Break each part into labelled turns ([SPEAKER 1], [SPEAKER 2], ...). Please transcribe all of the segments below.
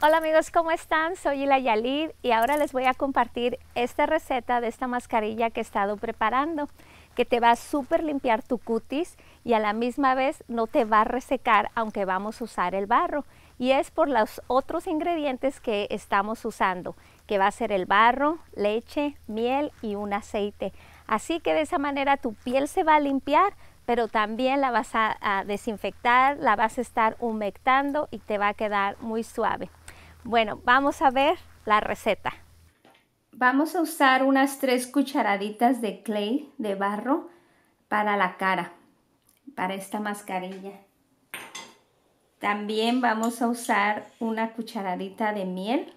[SPEAKER 1] Hola amigos, ¿cómo están? Soy Ila Yalid y ahora les voy a compartir esta receta de esta mascarilla que he estado preparando que te va a super limpiar tu cutis y a la misma vez no te va a resecar aunque vamos a usar el barro. Y es por los otros ingredientes que estamos usando, que va a ser el barro, leche, miel y un aceite. Así que de esa manera tu piel se va a limpiar, pero también la vas a desinfectar, la vas a estar humectando y te va a quedar muy suave. Bueno, vamos a ver la receta. Vamos a usar unas tres cucharaditas de clay, de barro, para la cara, para esta mascarilla. También vamos a usar una cucharadita de miel.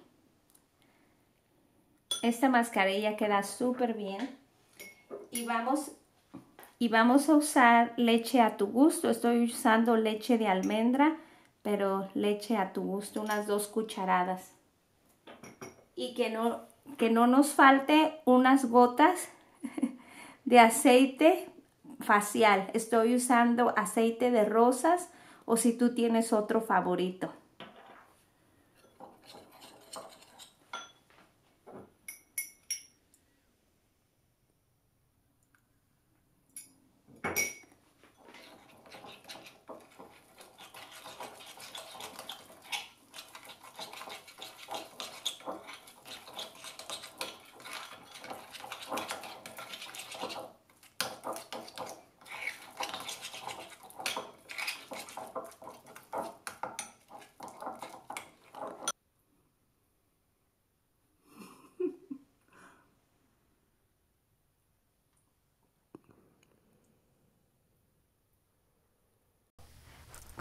[SPEAKER 1] Esta mascarilla queda súper bien. Y vamos, y vamos a usar leche a tu gusto. Estoy usando leche de almendra pero leche a tu gusto, unas dos cucharadas. Y que no, que no nos falte unas gotas de aceite facial. Estoy usando aceite de rosas o si tú tienes otro favorito.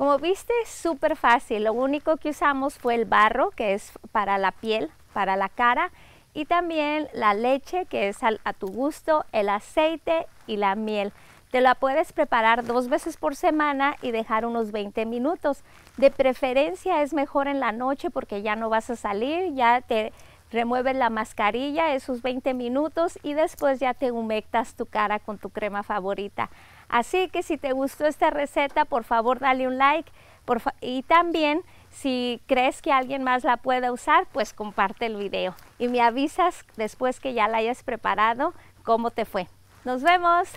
[SPEAKER 1] Como viste, es súper fácil. Lo único que usamos fue el barro, que es para la piel, para la cara, y también la leche, que es a tu gusto, el aceite y la miel. Te la puedes preparar dos veces por semana y dejar unos 20 minutos. De preferencia es mejor en la noche porque ya no vas a salir, ya te Remueves la mascarilla esos 20 minutos y después ya te humectas tu cara con tu crema favorita. Así que si te gustó esta receta, por favor dale un like y también si crees que alguien más la pueda usar, pues comparte el video y me avisas después que ya la hayas preparado cómo te fue. Nos vemos.